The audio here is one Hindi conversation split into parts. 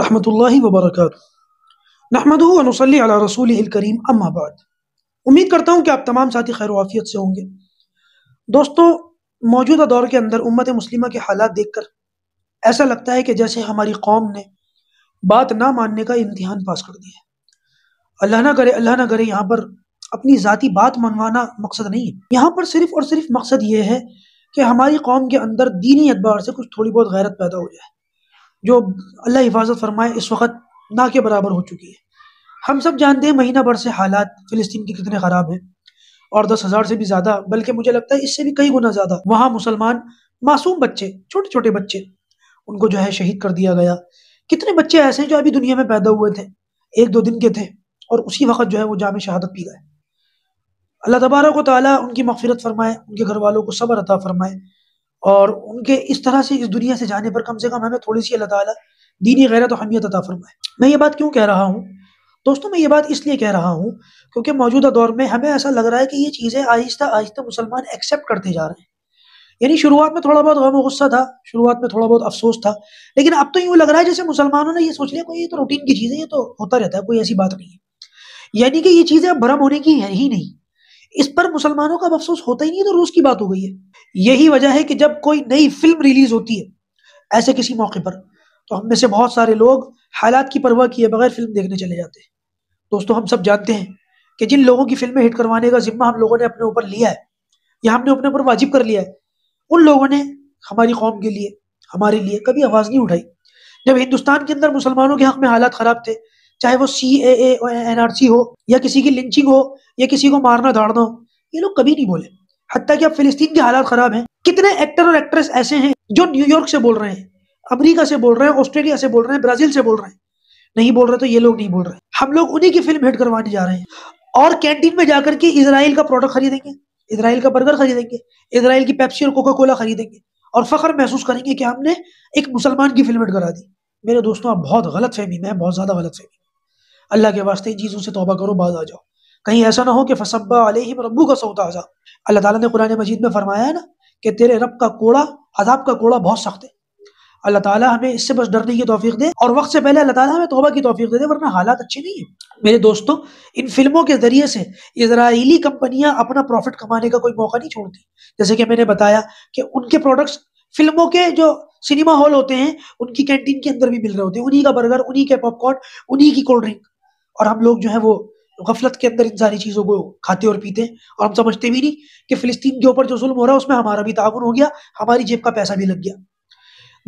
अल्लाम वबरक नहमद नसली अला रसूल करीम अम्माबाद उम्मीद करता हूँ कि आप तमाम साथी खैर वाफियत से होंगे दोस्तों मौजूदा दौर के अंदर उम्मत मुस्लिमा के हालात देखकर ऐसा लगता है कि जैसे हमारी कौम ने बात ना मानने का इम्तहान पास कर दिया है अल्लाह ना करे अल्लाह ना करे यहाँ पर अपनी ज़ाती बात मनवाना मकसद नहीं है यहाँ पर सिर्फ और सिर्फ मकसद ये है कि हमारी कौम के अंदर दीनी अतबार से कुछ थोड़ी बहुत गैरत पैदा हो जाए जो अल्लाह हिफाजत फरमाए इस वक्त ना के बराबर हो चुकी है हम सब जानते हैं महीना भर से हालात फिलिस्तीन के कितने ख़राब हैं और दस हज़ार से भी ज़्यादा बल्कि मुझे लगता है इससे भी कई गुना ज़्यादा वहाँ मुसलमान मासूम बच्चे छोटे छोटे बच्चे उनको जो है शहीद कर दिया गया कितने बच्चे ऐसे हैं जो अभी दुनिया में पैदा हुए थे एक दो दिन के थे और उसी वक्त जो है वो जाम शहादत पी गए अल्लाह तबारक को ताली उनकी मफफरत फरमाए उनके घर वालों को सबर अता फरमाए और उनके इस तरह से इस दुनिया से जाने पर कम से कम हमें थोड़ी सी अल्लाह ताला दीनी गैरत तो हमियत अता फरमाए मैं ये बात क्यों कह रहा हूँ दोस्तों मैं ये बात इसलिए कह रहा हूँ क्योंकि मौजूदा दौर में हमें ऐसा लग रहा है कि ये चीज़ें आहिस्ता आहिस्ता मुसलमान एक्सेप्ट करते जा रहे हैं यानी शुरुआत में थोड़ा बहुत गम गुस्सा था शुरुआत में थोड़ा बहुत अफसोस था लेकिन अब तो यूँ लग रहा है जैसे मुसलमानों ने ये सोच लिया कोई ये तो रूटीन की चीज़ है ये तो होता रहता है कोई ऐसी बात नहीं है यानी कि ये चीज़ें अब भरम होने की है ही नहीं इस पर मुसलमानों का अब अफसोस होता ही नहीं है तो रोज की बात हो गई है यही वजह है कि जब कोई नई फिल्म रिलीज होती है ऐसे किसी मौके पर तो हम में से बहुत सारे लोग हालात की परवाह किए बगैर फिल्म देखने चले जाते हैं दोस्तों हम सब जानते हैं कि जिन लोगों की फिल्में हिट करवाने का जिम्मा हम लोगों ने अपने ऊपर लिया है या हमने अपने ऊपर वाजिब कर लिया है उन लोगों ने हमारी कौम के लिए हमारे लिए कभी आवाज़ नहीं उठाई जब हिंदुस्तान के अंदर मुसलमानों के हक में हालात ख़राब थे चाहे वो सी ए एनआरसी हो या किसी की लिंचिंग हो या किसी को मारना धाड़ना हो ये लोग कभी नहीं बोले हत्या कि अब फिलिस्तीन के हालात खराब हैं कितने एक्टर और एक्ट्रेस ऐसे हैं जो न्यूयॉर्क से बोल रहे हैं अमेरिका से बोल रहे हैं ऑस्ट्रेलिया से बोल रहे हैं ब्राजील से बोल रहे हैं नहीं बोल रहे तो ये लोग नहीं बोल रहे हम लोग उन्हीं की फिल्म हिट करवाने जा रहे हैं और कैंटीन में जाकर के इसराइल का प्रोडक्ट खरीदेंगे इसराइल का बर्गर खरीदेंगे इसराइल की पेप्सी और कोका कोला खरीदेंगे और फख्र महसूस करेंगे कि हमने एक मुसलमान की फिल्म हिट करा दी मेरे दोस्तों आप बहुत गलत फहमी में बहुत ज़्यादा गलत फहमी अल्लाह के वास्ते चीज़ों से तोबा करो बाज आ जाओ कहीं ऐसा ना हो कि फसब्बा ही रब्बू का सौता अजाब अल्लाह ताला ने कुरान मजीद में फरमाया है ना कि तेरे रब का कोड़ा अजाब का कोड़ा बहुत सख्त है अल्लाह ताला हमें इससे बस डरने की तोफीक दे और वक्त से पहले अल्लाह ताला हमें तोबा की तोफीक दे दे वरना हालात अच्छे नहीं है मेरे दोस्तों इन फिल्मों के ज़रिए से इसराइली कंपनियां अपना प्रॉफिट कमाने का कोई मौका नहीं छोड़ती जैसे कि मैंने बताया कि उनके प्रोडक्ट्स फिल्मों के जो सिनेमा हॉल होते हैं उनकी कैंटीन के अंदर भी मिल रहे होते हैं उन्हीं का बर्गर उन्हीं के पॉपकॉर्न उन्हीं की कोल्ड ड्रिंक और हम लोग जो है वो गफलत के अंदर इन सारी चीज़ों को खाते और पीते हैं और हम समझते भी नहीं कि फ़िलिस्तीन के ऊपर जो जुल्म हो रहा है उसमें हमारा भी ताउन हो गया हमारी जेब का पैसा भी लग गया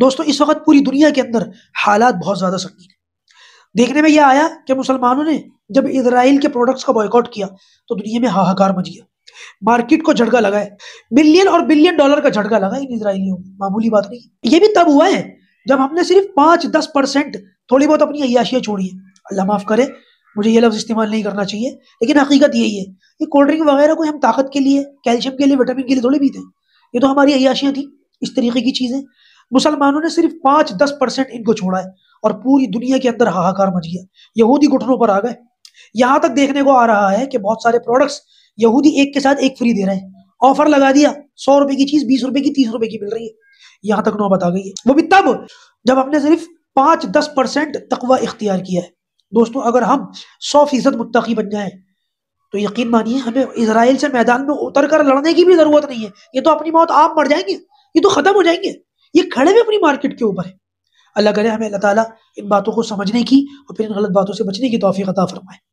दोस्तों इस वक्त पूरी दुनिया के अंदर हालात बहुत ज़्यादा संगीन है देखने में यह आया कि मुसलमानों ने जब इसराइल के प्रोडक्ट्स का बॉयकॉट किया तो दुनिया में हाहाकार मच गया मार्केट को झटका लगा है मिलियन और बिलियन डॉलर का झटका लगा इन इसराइलियों मामूली बात नहीं ये भी तब हुआ है जब हमने सिर्फ पाँच दस परसेंट थोड़ी बहुत अपनी अयाशियाँ छोड़ी है अल्लाह माफ़ करे मुझे ये लफ्ज़ इस्तेमाल नहीं करना चाहिए लेकिन हकीकत यही है कि कोल्ड ड्रिंक वगैरह कोई हम ताकत के लिए कैल्शियम के लिए विटामिन के लिए थोड़े पीते हैं ये तो हमारी अयाशियाँ थी इस तरीके की चीज़ें मुसलमानों ने सिर्फ पाँच दस परसेंट इनको छोड़ा है और पूरी दुनिया के अंदर हाहाकार मच गया यहूदी घुटनों पर आ गए यहाँ तक देखने को आ रहा है कि बहुत सारे प्रोडक्ट्स यहूदी एक के साथ एक फ्री दे रहे हैं ऑफर लगा दिया सौ रुपए की चीज़ बीस रुपए की तीस रुपए की मिल रही है यहाँ तक नौबत आ गई है वो भी तब जब हमने सिर्फ पाँच दस परसेंट तकवा इख्तियार किया है दोस्तों अगर हम सौ फीसद मुतकी बन जाए तो यकीन मानिए हमें इसराइल से मैदान में उतर कर लड़ने की भी जरूरत नहीं है ये तो अपनी मौत आप मर जाएंगे ये तो खत्म हो जाएंगे ये खड़े हुए अपनी मार्केट के ऊपर है अल्लाह करे हमें अल्लाह ताला इन बातों को समझने की और फिर इन गलत बातों से बचने की तोफ़ी अता फरमाए